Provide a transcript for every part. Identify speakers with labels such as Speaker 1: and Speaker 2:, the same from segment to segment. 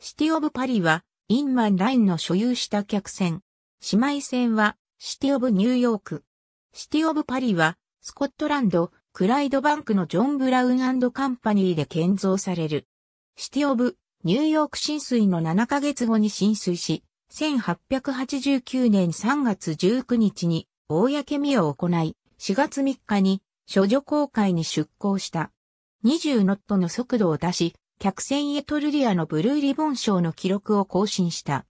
Speaker 1: シティ・オブ・パリは、インマン・ラインの所有した客船。姉妹船は、シティ・オブ・ニューヨーク。シティ・オブ・パリは、スコットランド、クライドバンクのジョン・ブラウンカンパニーで建造される。シティ・オブ・ニューヨーク浸水の7ヶ月後に浸水し、1889年3月19日に、公見を行い、4月3日に、処女公海に出港した。20ノットの速度を出し、客船エトルリアのブルーリボン賞の記録を更新した。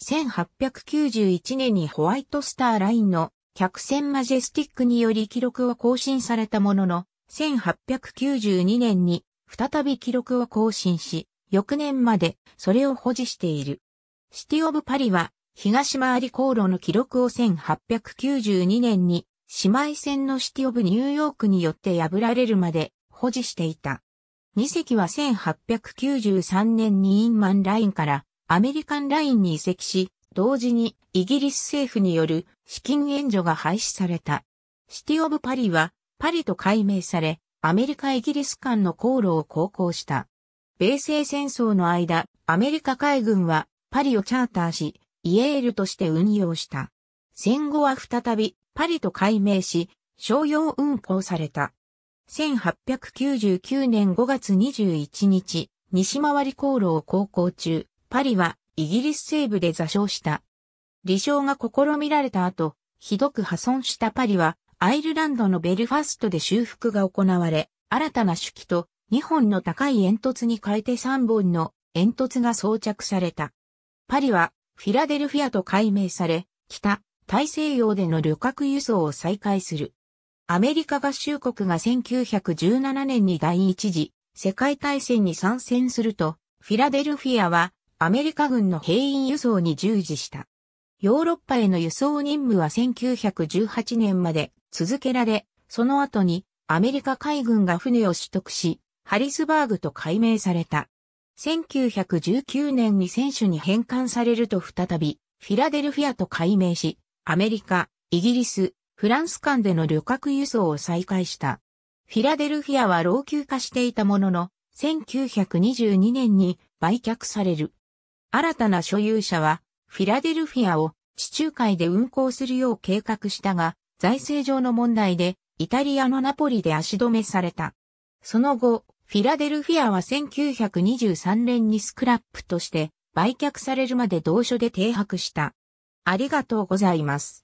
Speaker 1: 1891年にホワイトスターラインの客船マジェスティックにより記録を更新されたものの、1892年に再び記録を更新し、翌年までそれを保持している。シティ・オブ・パリは東回り航路の記録を1892年に姉妹船のシティ・オブ・ニューヨークによって破られるまで保持していた。二隻は1893年にインマンラインからアメリカンラインに移籍し、同時にイギリス政府による資金援助が廃止された。シティオブパリはパリと改名され、アメリカ・イギリス間の航路を航行した。米西戦争の間、アメリカ海軍はパリをチャーターし、イエールとして運用した。戦後は再びパリと改名し、商用運航された。1899年5月21日、西回り航路を航行中、パリはイギリス西部で座礁した。離礁が試みられた後、ひどく破損したパリは、アイルランドのベルファストで修復が行われ、新たな手記と2本の高い煙突に変えて3本の煙突が装着された。パリはフィラデルフィアと改名され、北、大西洋での旅客輸送を再開する。アメリカ合衆国が1917年に第一次世界大戦に参戦すると、フィラデルフィアはアメリカ軍の兵員輸送に従事した。ヨーロッパへの輸送任務は1918年まで続けられ、その後にアメリカ海軍が船を取得し、ハリスバーグと改名された。1919年に選手に返還されると再び、フィラデルフィアと改名し、アメリカ、イギリス、フランス間での旅客輸送を再開した。フィラデルフィアは老朽化していたものの、1922年に売却される。新たな所有者は、フィラデルフィアを地中海で運行するよう計画したが、財政上の問題で、イタリアのナポリで足止めされた。その後、フィラデルフィアは1923年にスクラップとして売却されるまで同所で停泊した。ありがとうございます。